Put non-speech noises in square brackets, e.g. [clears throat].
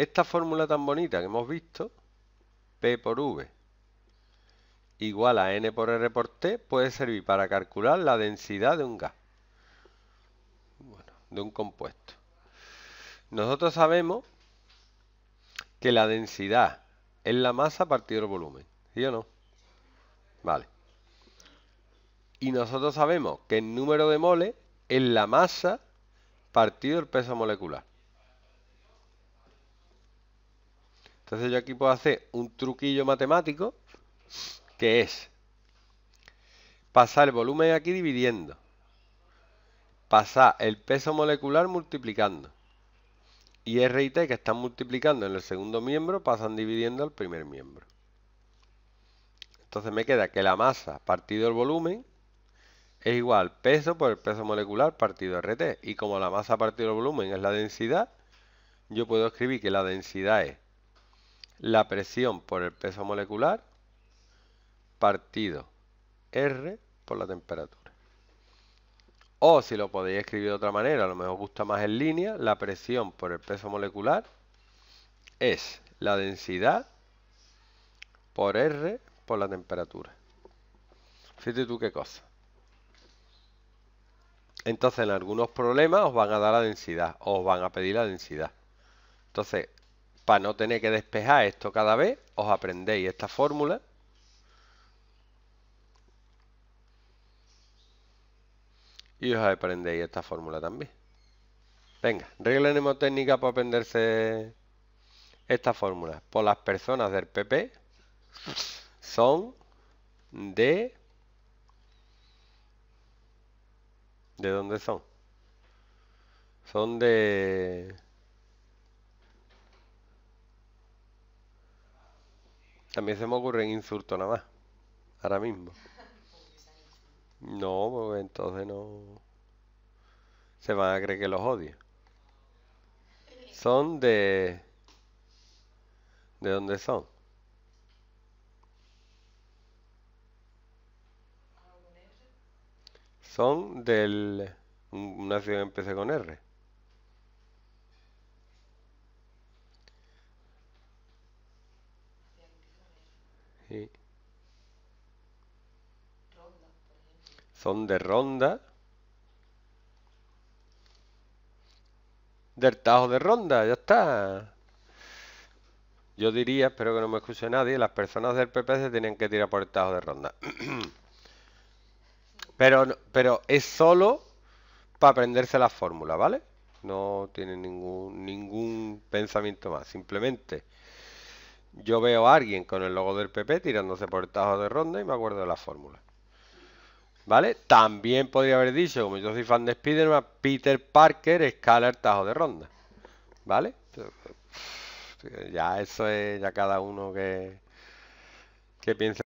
esta fórmula tan bonita que hemos visto, P por V igual a N por R por T, puede servir para calcular la densidad de un gas, de un compuesto. Nosotros sabemos que la densidad es la masa partido del volumen, ¿sí o no? Vale. Y nosotros sabemos que el número de moles es la masa partido el peso molecular. Entonces yo aquí puedo hacer un truquillo matemático que es pasar el volumen aquí dividiendo, pasar el peso molecular multiplicando y R y T que están multiplicando en el segundo miembro pasan dividiendo al primer miembro. Entonces me queda que la masa partido el volumen es igual peso por el peso molecular partido RT. Y como la masa partido el volumen es la densidad, yo puedo escribir que la densidad es la presión por el peso molecular partido R por la temperatura. O si lo podéis escribir de otra manera, a lo mejor gusta más en línea, la presión por el peso molecular es la densidad por R por la temperatura. Fíjate tú qué cosa. Entonces en algunos problemas os van a dar la densidad, os van a pedir la densidad. Entonces para no tener que despejar esto cada vez, os aprendéis esta fórmula. Y os aprendéis esta fórmula también. Venga, regla mnemotécnica para aprenderse esta fórmula. Por pues las personas del PP son de... ¿De dónde son? Son de... También se me ocurre un insulto nada más. Ahora mismo. No, porque entonces no. Se van a creer que los odio. Son de. ¿De dónde son? Son del. Una ciudad con R. Son de ronda. Del tajo de ronda, ya está. Yo diría, espero que no me escuche nadie, las personas del PP se tienen que tirar por el tajo de ronda. [clears throat] pero, pero es solo para aprenderse la fórmula, ¿vale? No tiene ningún, ningún pensamiento más. Simplemente yo veo a alguien con el logo del PP tirándose por el tajo de ronda y me acuerdo de la fórmula. ¿Vale? También podría haber dicho, como yo soy fan de Spiderman, Peter Parker escala el tajo de ronda. ¿Vale? Ya eso es ya cada uno que, que piensa.